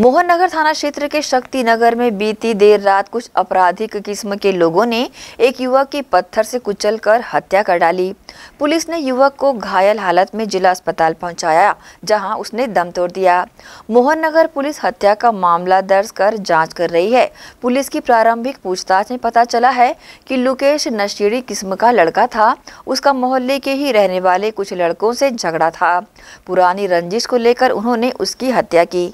मोहन नगर थाना क्षेत्र के शक्ति नगर में बीती देर रात कुछ आपराधिक किस्म के लोगों ने एक युवक की पत्थर से कुचलकर हत्या कर डाली पुलिस ने युवक को घायल हालत में जिला अस्पताल पहुंचाया जहां उसने दम तोड़ दिया मोहन नगर पुलिस हत्या का मामला दर्ज कर जांच कर रही है पुलिस की प्रारंभिक पूछताछ में पता चला है की लुकेश नशेड़ी किस्म का लड़का था उसका मोहल्ले के ही रहने वाले कुछ लड़कों से झगड़ा था पुरानी रंजिश को लेकर उन्होंने उसकी हत्या की